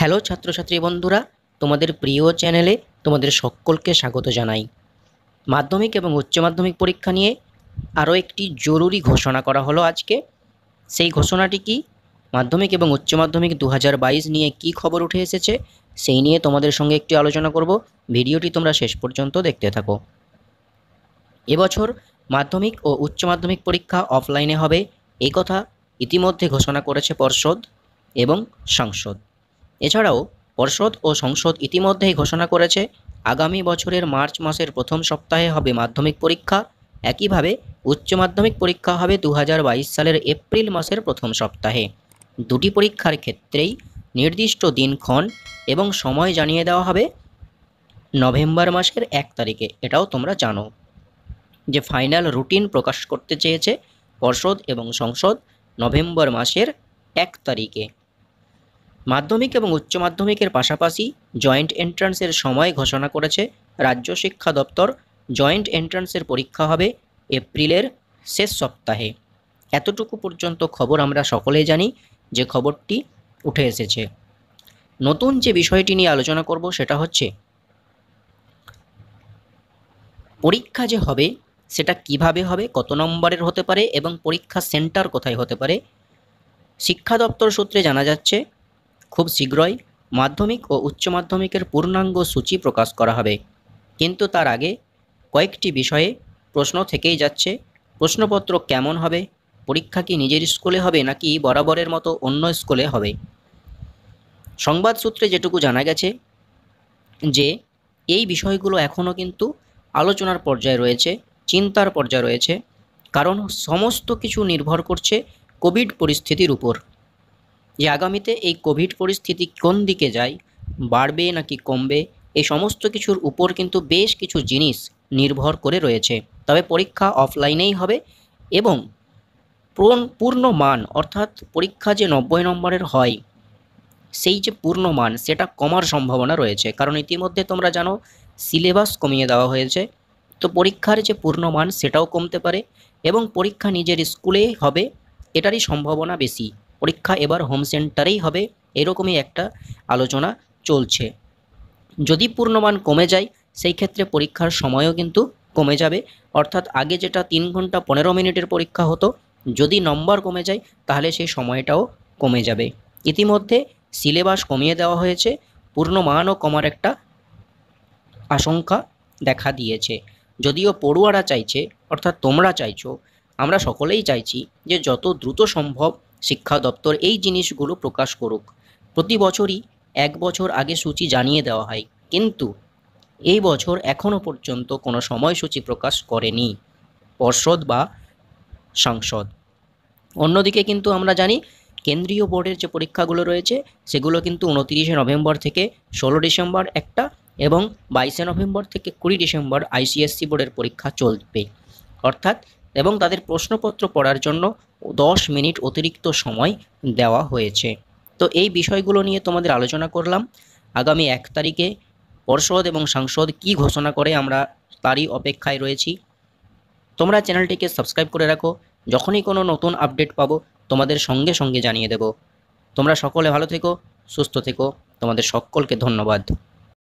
hello ছাত্রছাত্রী বন্ধুরা তোমাদের প্রিয় চ্যানেলে তোমাদের সকলকে স্বাগত জানাই মাধ্যমিক এবং উচ্চ মাধ্যমিক পরীক্ষা নিয়ে আরও একটি জরুরি ঘোষণা করা হলো আজকে সেই ঘোষণাটি কি মাধ্যমিক এবং উচ্চ মাধ্যমিক দু নিয়ে কি খবর উঠে এসেছে সেই নিয়ে তোমাদের সঙ্গে একটি আলোচনা করব ভিডিওটি তোমরা শেষ পর্যন্ত দেখতে থাকো এবছর মাধ্যমিক ও উচ্চ মাধ্যমিক পরীক্ষা অফলাইনে হবে এই কথা ইতিমধ্যে ঘোষণা করেছে পর্ষদ এবং সংসদ এছাড়াও পর্ষদ ও সংসদ ইতিমধ্যেই ঘোষণা করেছে আগামী বছরের মার্চ মাসের প্রথম সপ্তাহে হবে মাধ্যমিক পরীক্ষা একইভাবে উচ্চ মাধ্যমিক পরীক্ষা হবে দু সালের এপ্রিল মাসের প্রথম সপ্তাহে দুটি পরীক্ষার ক্ষেত্রেই নির্দিষ্ট দিনক্ষণ এবং সময় জানিয়ে দেওয়া হবে নভেম্বর মাসের এক তারিখে এটাও তোমরা জানো যে ফাইনাল রুটিন প্রকাশ করতে চেয়েছে পর্ষদ এবং সংসদ নভেম্বর মাসের এক তারিখে মাধ্যমিক এবং উচ্চ মাধ্যমিকের পাশাপাশি জয়েন্ট এন্ট্রান্সের সময় ঘোষণা করেছে রাজ্য শিক্ষা দপ্তর জয়েন্ট এন্ট্রান্সের পরীক্ষা হবে এপ্রিলের শেষ সপ্তাহে এতটুকু পর্যন্ত খবর আমরা সকলেই জানি যে খবরটি উঠে এসেছে নতুন যে বিষয়টি নিয়ে আলোচনা করব সেটা হচ্ছে পরীক্ষা যে হবে সেটা কিভাবে হবে কত নম্বরের হতে পারে এবং পরীক্ষা সেন্টার কোথায় হতে পারে শিক্ষা দপ্তর সূত্রে জানা যাচ্ছে খুব শীঘ্রই মাধ্যমিক ও উচ্চ মাধ্যমিকের পূর্ণাঙ্গ সূচি প্রকাশ করা হবে কিন্তু তার আগে কয়েকটি বিষয়ে প্রশ্ন থেকেই যাচ্ছে প্রশ্নপত্র কেমন হবে পরীক্ষা কি নিজের স্কুলে হবে নাকি বরাবরের মতো অন্য স্কুলে হবে সংবাদ সূত্রে যেটুকু জানা গেছে যে এই বিষয়গুলো এখনও কিন্তু আলোচনার পর্যায়ে রয়েছে চিন্তার পর্যায়ে রয়েছে কারণ সমস্ত কিছু নির্ভর করছে কোভিড পরিস্থিতির উপর যে আগামীতে এই কোভিড পরিস্থিতি কোন দিকে যায় বাড়বে নাকি কমবে এই সমস্ত কিছুর উপর কিন্তু বেশ কিছু জিনিস নির্ভর করে রয়েছে তবে পরীক্ষা অফলাইনেই হবে এবং পূর্ণ মান অর্থাৎ পরীক্ষা যে নব্বই নম্বরের হয় সেই যে পূর্ণ মান সেটা কমার সম্ভাবনা রয়েছে কারণ ইতিমধ্যে তোমরা জানো সিলেবাস কমিয়ে দেওয়া হয়েছে তো পরীক্ষার যে পূর্ণ মান সেটাও কমতে পারে এবং পরীক্ষা নিজের স্কুলেই হবে এটারই সম্ভাবনা বেশি পরীক্ষা এবার হোম সেন্টারেই হবে এরকমই একটা আলোচনা চলছে যদি পূর্ণমান কমে যায় সেই ক্ষেত্রে পরীক্ষার সময়ও কিন্তু কমে যাবে অর্থাৎ আগে যেটা তিন ঘন্টা পনেরো মিনিটের পরীক্ষা হতো যদি নম্বর কমে যায় তাহলে সেই সময়টাও কমে যাবে ইতিমধ্যে সিলেবাস কমিয়ে দেওয়া হয়েছে পূর্ণমানও কমার একটা আশঙ্কা দেখা দিয়েছে যদিও পড়ুয়ারা চাইছে অর্থাৎ তোমরা চাইছো আমরা সকলেই চাইছি যে যত দ্রুত সম্ভব শিক্ষা দপ্তর এই জিনিসগুলো প্রকাশ করুক প্রতি বছরই এক বছর আগে সূচি জানিয়ে দেওয়া হয় কিন্তু এই বছর এখনও পর্যন্ত কোনো সময়সূচি প্রকাশ করেনি পর্ষদ বা সাংসদ অন্যদিকে কিন্তু আমরা জানি কেন্দ্রীয় বোর্ডের যে পরীক্ষাগুলো রয়েছে সেগুলো কিন্তু উনতিরিশে নভেম্বর থেকে ষোলো ডিসেম্বর একটা এবং বাইশে নভেম্বর থেকে কুড়ি ডিসেম্বর আইসিএসসি বোর্ডের পরীক্ষা চলবে অর্থাৎ এবং তাদের প্রশ্নপত্র পড়ার জন্য দশ মিনিট অতিরিক্ত সময় দেওয়া হয়েছে তো এই বিষয়গুলো নিয়ে তোমাদের আলোচনা করলাম আগামী এক তারিখে পর্ষদ এবং সাংসদ কি ঘোষণা করে আমরা তারই অপেক্ষায় রয়েছি তোমরা চ্যানেলটিকে সাবস্ক্রাইব করে রাখো যখনই কোনো নতুন আপডেট পাবো তোমাদের সঙ্গে সঙ্গে জানিয়ে দেব তোমরা সকলে ভালো থেকো সুস্থ থেকো তোমাদের সকলকে ধন্যবাদ